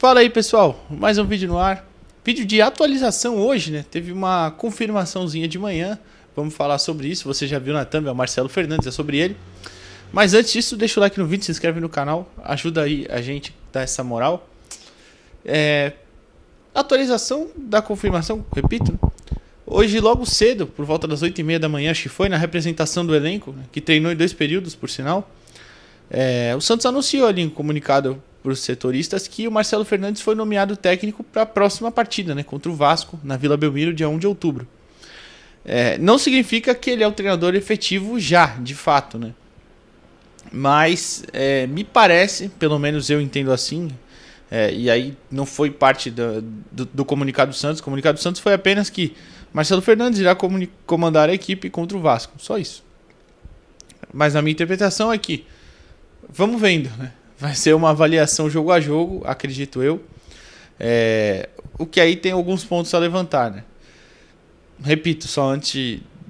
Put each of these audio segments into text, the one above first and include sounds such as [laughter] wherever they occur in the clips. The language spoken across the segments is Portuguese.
Fala aí pessoal, mais um vídeo no ar. Vídeo de atualização hoje, né? Teve uma confirmaçãozinha de manhã. Vamos falar sobre isso. Você já viu na né? thumb, é o Marcelo Fernandes, é sobre ele. Mas antes disso, deixa o like no vídeo, se inscreve no canal, ajuda aí a gente dar essa moral. É... Atualização da confirmação, repito. Né? Hoje, logo cedo, por volta das 8h30 da manhã, acho que foi, na representação do elenco, né? que treinou em dois períodos, por sinal. É... O Santos anunciou ali um comunicado para os setoristas que o Marcelo Fernandes foi nomeado técnico para a próxima partida, né, contra o Vasco, na Vila Belmiro, dia 1 de outubro. É, não significa que ele é o treinador efetivo já, de fato, né? Mas é, me parece, pelo menos eu entendo assim, é, e aí não foi parte do, do, do comunicado do Santos. O comunicado do Santos foi apenas que Marcelo Fernandes irá comandar a equipe contra o Vasco, só isso. Mas a minha interpretação é que, vamos vendo, né? Vai ser uma avaliação jogo a jogo, acredito eu. É, o que aí tem alguns pontos a levantar, né? Repito, só antes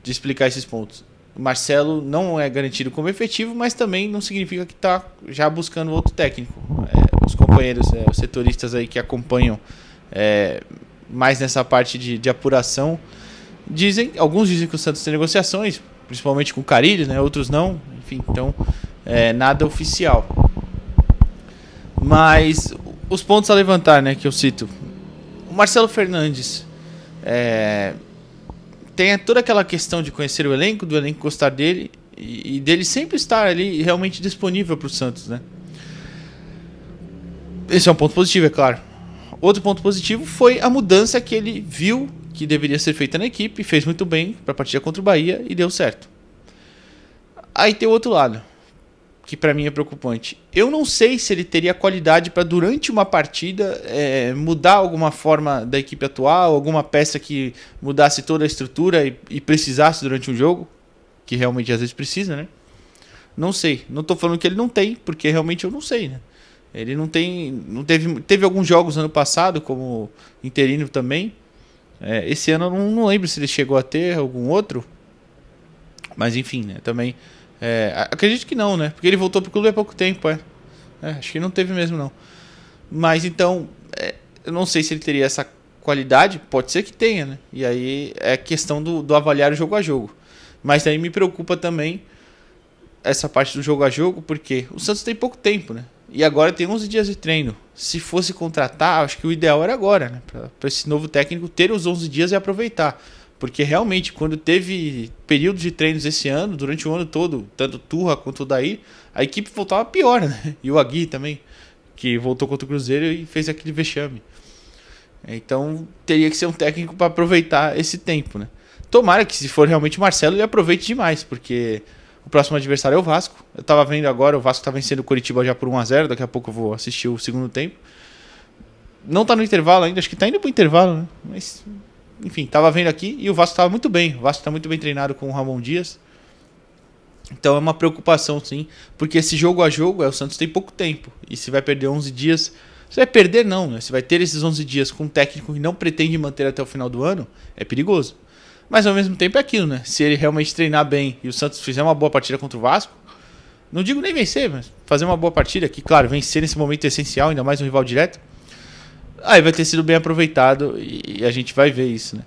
de explicar esses pontos. O Marcelo não é garantido como efetivo, mas também não significa que está já buscando outro técnico. É, os companheiros, é, os setoristas aí que acompanham é, mais nessa parte de, de apuração, dizem, alguns dizem que o Santos tem negociações, principalmente com o Carilho, né? Outros não. Enfim, então é, nada oficial. Mas os pontos a levantar, né, que eu cito. O Marcelo Fernandes é, tem toda aquela questão de conhecer o elenco, do elenco gostar dele e, e dele sempre estar ali realmente disponível para o Santos, né? Esse é um ponto positivo, é claro. Outro ponto positivo foi a mudança que ele viu que deveria ser feita na equipe, fez muito bem para a partida contra o Bahia e deu certo. Aí tem o outro lado que para mim é preocupante. Eu não sei se ele teria qualidade para durante uma partida é, mudar alguma forma da equipe atual, alguma peça que mudasse toda a estrutura e, e, precisasse durante um jogo, que realmente às vezes precisa, né? Não sei. Não tô falando que ele não tem, porque realmente eu não sei, né? Ele não tem, não teve, teve alguns jogos ano passado como interino também. É, esse ano eu não, não lembro se ele chegou a ter algum outro, mas enfim, né? Também é, acredito que não, né? Porque ele voltou pro clube há pouco tempo, é. é acho que não teve mesmo, não. Mas então, é, eu não sei se ele teria essa qualidade, pode ser que tenha, né? E aí é questão do, do avaliar o jogo a jogo. Mas aí me preocupa também essa parte do jogo a jogo, porque o Santos tem pouco tempo, né? E agora tem 11 dias de treino. Se fosse contratar, acho que o ideal era agora, né? Para esse novo técnico ter os 11 dias e aproveitar. Porque realmente, quando teve períodos de treinos esse ano, durante o ano todo, tanto Turra quanto o Daí, a equipe voltava pior, né? [laughs] E o Agui também, que voltou contra o Cruzeiro e fez aquele vexame. Então, teria que ser um técnico para aproveitar esse tempo, né? Tomara que, se for realmente o Marcelo, ele aproveite demais, porque o próximo adversário é o Vasco. Eu tava vendo agora, o Vasco tá vencendo o Curitiba já por 1x0, daqui a pouco eu vou assistir o segundo tempo. Não tá no intervalo ainda, acho que tá indo pro intervalo, né? Mas enfim, estava vendo aqui e o Vasco estava muito bem. O Vasco está muito bem treinado com o Ramon Dias. Então é uma preocupação, sim, porque esse jogo a jogo, é, o Santos tem pouco tempo. E se vai perder 11 dias, Se vai perder não, né? vai ter esses 11 dias com um técnico que não pretende manter até o final do ano, é perigoso. Mas ao mesmo tempo é aquilo, né? Se ele realmente treinar bem e o Santos fizer uma boa partida contra o Vasco, não digo nem vencer, mas fazer uma boa partida, que claro, vencer nesse momento é essencial, ainda mais um rival direto, aí vai ter sido bem aproveitado e a gente vai ver isso, né?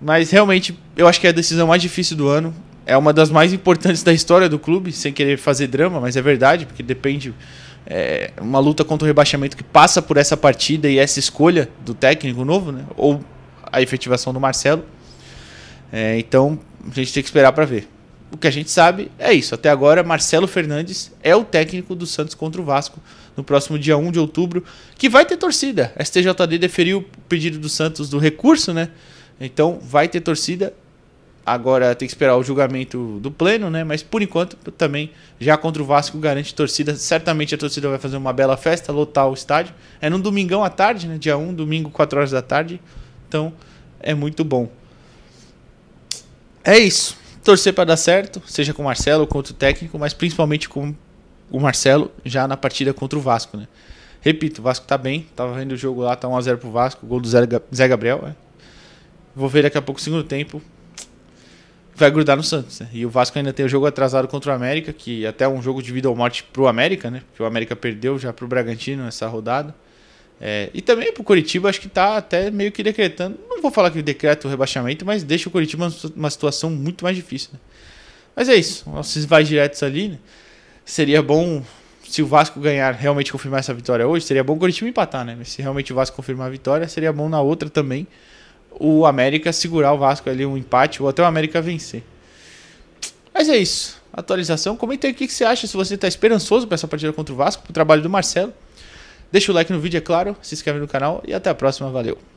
Mas realmente, eu acho que é a decisão mais difícil do ano. É uma das mais importantes [laughs] da história do clube, sem querer fazer drama, mas é verdade, porque depende. É, uma luta contra o rebaixamento que passa por essa partida e essa escolha do técnico novo, né? Ou a efetivação do Marcelo. É, então, a gente tem que esperar para ver. O que a gente sabe é isso. Até agora, Marcelo Fernandes é o técnico do Santos contra o Vasco no próximo dia 1 de outubro, que vai ter torcida. A STJD deferiu o pedido do Santos do recurso, né? Então vai ter torcida. Agora tem que esperar o julgamento do pleno, né? Mas por enquanto também já contra o Vasco garante torcida. Certamente a torcida vai fazer uma bela festa, lotar o estádio. É no domingão à tarde, né? Dia 1, domingo, 4 horas da tarde. Então é muito bom. É isso torcer para dar certo, seja com o Marcelo ou contra o técnico, mas principalmente com o Marcelo já na partida contra o Vasco, né? Repito, o Vasco tá bem, tava vendo o jogo lá, tá 1 a 0 pro Vasco, gol do Zé Gabriel, né? Vou ver daqui a pouco o segundo tempo. Vai grudar no Santos, né? E o Vasco ainda tem o jogo atrasado contra o América, que até é um jogo de vida ou morte pro América, né? Porque o América perdeu já pro Bragantino nessa rodada. É, e também para o Curitiba, acho que está até meio que decretando. Não vou falar que decreta o rebaixamento, mas deixa o Curitiba numa situação muito mais difícil. Né? Mas é isso. Nossos vai diretos ali. Né? Seria bom se o Vasco ganhar, realmente confirmar essa vitória hoje, seria bom o Curitiba empatar, né? Mas se realmente o Vasco confirmar a vitória, seria bom na outra também o América segurar o Vasco ali um empate ou até o América vencer. Mas é isso. Atualização. Comenta aí o que você acha, se você está esperançoso para essa partida contra o Vasco, para o trabalho do Marcelo. Deixa o like no vídeo, é claro, se inscreve no canal e até a próxima. Valeu!